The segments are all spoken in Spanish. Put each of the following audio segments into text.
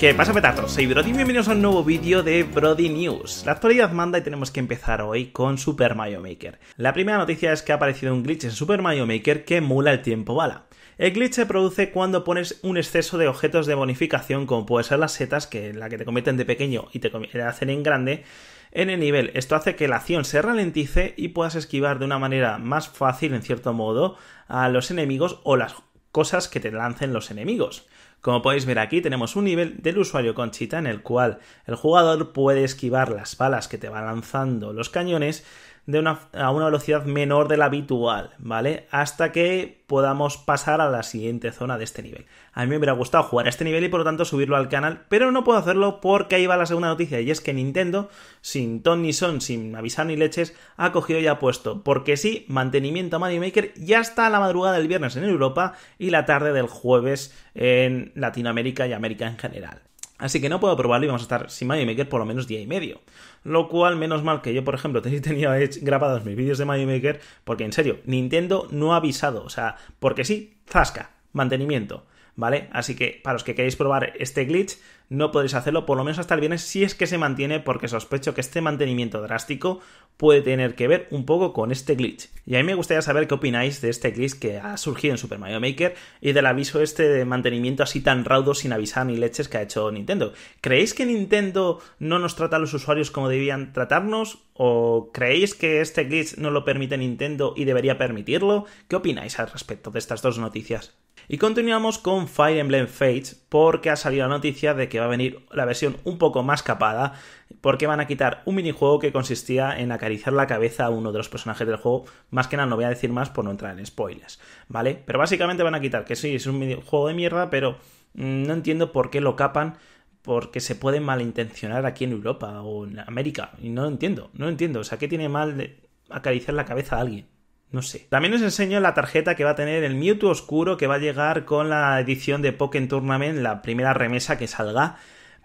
¿Qué pasa petatos? Soy Brody y bienvenidos a un nuevo vídeo de Brody News. La actualidad manda y tenemos que empezar hoy con Super Mario Maker. La primera noticia es que ha aparecido un glitch en Super Mario Maker que mula el tiempo bala. El glitch se produce cuando pones un exceso de objetos de bonificación como pueden ser las setas que la que te cometen de pequeño y te hacen en grande en el nivel. Esto hace que la acción se ralentice y puedas esquivar de una manera más fácil en cierto modo a los enemigos o las cosas que te lancen los enemigos. Como podéis ver aquí tenemos un nivel del usuario Conchita en el cual el jugador puede esquivar las balas que te van lanzando los cañones una, a una velocidad menor de la habitual, ¿vale? Hasta que podamos pasar a la siguiente zona de este nivel. A mí me hubiera gustado jugar a este nivel y por lo tanto subirlo al canal, pero no puedo hacerlo porque ahí va la segunda noticia y es que Nintendo, sin ton ni son, sin avisar ni leches, ha cogido y ha puesto, porque sí, mantenimiento a Mario Maker ya está a la madrugada del viernes en Europa y la tarde del jueves en Latinoamérica y América en general. Así que no puedo probarlo y vamos a estar sin Mario Maker por lo menos día y medio. Lo cual, menos mal que yo, por ejemplo, tenía grabados mis vídeos de Mario Maker, porque en serio, Nintendo no ha avisado. O sea, porque sí, zasca, mantenimiento. ¿vale? Así que para los que queréis probar este glitch, no podéis hacerlo por lo menos hasta el viernes si es que se mantiene, porque sospecho que este mantenimiento drástico puede tener que ver un poco con este glitch. Y a mí me gustaría saber qué opináis de este glitch que ha surgido en Super Mario Maker y del aviso este de mantenimiento así tan raudo sin avisar ni leches que ha hecho Nintendo. ¿Creéis que Nintendo no nos trata a los usuarios como debían tratarnos? ¿O creéis que este glitch no lo permite Nintendo y debería permitirlo? ¿Qué opináis al respecto de estas dos noticias? Y continuamos con Fire Emblem Fates porque ha salido la noticia de que va a venir la versión un poco más capada porque van a quitar un minijuego que consistía en acariciar la cabeza a uno de los personajes del juego. Más que nada, no voy a decir más por no entrar en spoilers, ¿vale? Pero básicamente van a quitar que sí, es un minijuego de mierda, pero mm, no entiendo por qué lo capan porque se puede malintencionar aquí en Europa o en América. Y no lo entiendo, no entiendo. O sea, ¿qué tiene mal de acariciar la cabeza a alguien? No sé. También os enseño la tarjeta que va a tener el Mewtwo Oscuro que va a llegar con la edición de Pokémon Tournament, la primera remesa que salga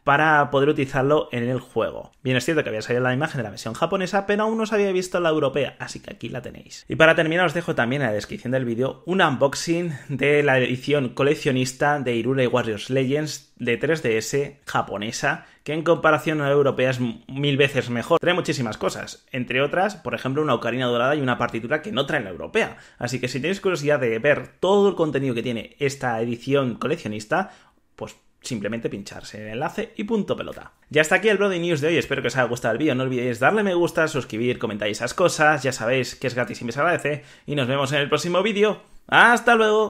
para poder utilizarlo en el juego. Bien, es cierto que había salido la imagen de la versión japonesa, pero aún no os había visto la europea, así que aquí la tenéis. Y para terminar os dejo también en la descripción del vídeo un unboxing de la edición coleccionista de y Warriors Legends de 3DS japonesa, que en comparación a la europea es mil veces mejor. Trae muchísimas cosas, entre otras, por ejemplo, una ocarina dorada y una partitura que no trae la europea. Así que si tenéis curiosidad de ver todo el contenido que tiene esta edición coleccionista, pues simplemente pincharse en el enlace y punto pelota. Ya está aquí el Brody News de hoy, espero que os haya gustado el vídeo, no olvidéis darle me gusta, suscribir, comentar esas cosas, ya sabéis que es gratis y me agradece, y nos vemos en el próximo vídeo. ¡Hasta luego!